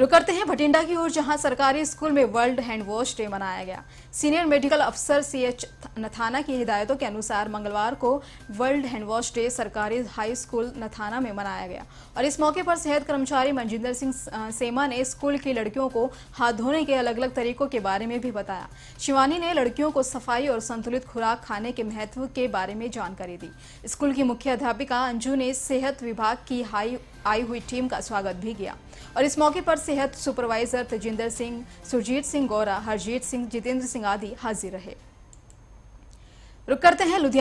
रुक करते हैं भटिंडा की ओर जहां सरकारी स्कूल में वर्ल्ड हैंड वॉश डे मनाया गया सीनियर मेडिकल अफसर सी एच नथाना की हिदायतों के अनुसार मंगलवार को वर्ल्ड हैंड वॉश डे सरकारी हाई स्कूल नथाना में मनाया गया और इस मौके पर सेहत कर्मचारी मंजिंदर सिंह सेमा ने स्कूल की लड़कियों को हाथ धोने के अलग अलग तरीकों के बारे में भी बताया शिवानी ने लड़कियों को सफाई और संतुलित खुराक खाने के महत्व के बारे में जानकारी दी स्कूल की मुख्य अध्यापिका अंजू ने सेहत विभाग की हाई आई हुई टीम का स्वागत भी किया और इस मौके पर सेहत सुपरवाइजर तेजिंदर सिंह सुरजीत सिंह गौरा हरजीत सिंह जितेंद्र सिंह आदि हाजिर रहे रुक करते हैं लुधियाना